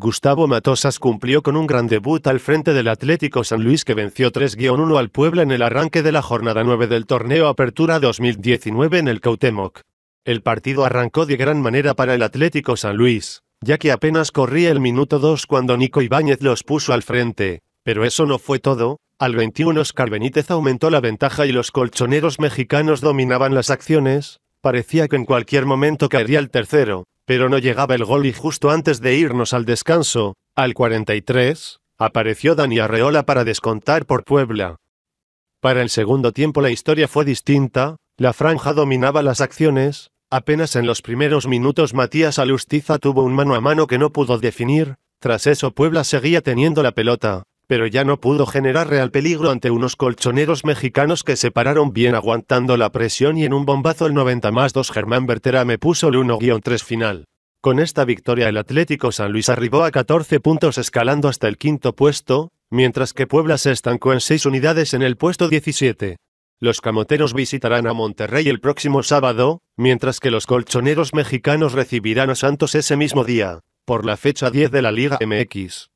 Gustavo Matosas cumplió con un gran debut al frente del Atlético San Luis que venció 3-1 al Puebla en el arranque de la jornada 9 del torneo Apertura 2019 en el Cautemoc. El partido arrancó de gran manera para el Atlético San Luis, ya que apenas corría el minuto 2 cuando Nico Ibáñez los puso al frente, pero eso no fue todo, al 21 Oscar Benítez aumentó la ventaja y los colchoneros mexicanos dominaban las acciones, parecía que en cualquier momento caería el tercero, pero no llegaba el gol y justo antes de irnos al descanso, al 43, apareció Dani Arreola para descontar por Puebla. Para el segundo tiempo la historia fue distinta, la franja dominaba las acciones, apenas en los primeros minutos Matías Alustiza tuvo un mano a mano que no pudo definir, tras eso Puebla seguía teniendo la pelota, pero ya no pudo generar real peligro ante unos colchoneros mexicanos que se pararon bien aguantando la presión y en un bombazo el 90 más 2 Germán Bertera me puso el 1-3 final. Con esta victoria el Atlético San Luis arribó a 14 puntos escalando hasta el quinto puesto, mientras que Puebla se estancó en 6 unidades en el puesto 17. Los camoteros visitarán a Monterrey el próximo sábado, mientras que los colchoneros mexicanos recibirán a Santos ese mismo día, por la fecha 10 de la Liga MX.